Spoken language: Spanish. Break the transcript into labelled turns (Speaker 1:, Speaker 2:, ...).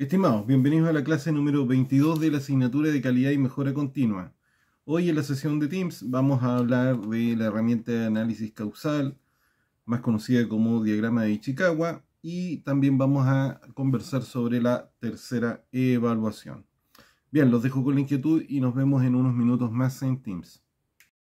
Speaker 1: Estimados, bienvenidos a la clase número 22 de la asignatura de calidad y mejora continua. Hoy en la sesión de Teams vamos a hablar de la herramienta de análisis causal, más conocida como diagrama de Ichikawa, y también vamos a conversar sobre la tercera evaluación. Bien, los dejo con la inquietud y nos vemos en unos minutos más en Teams.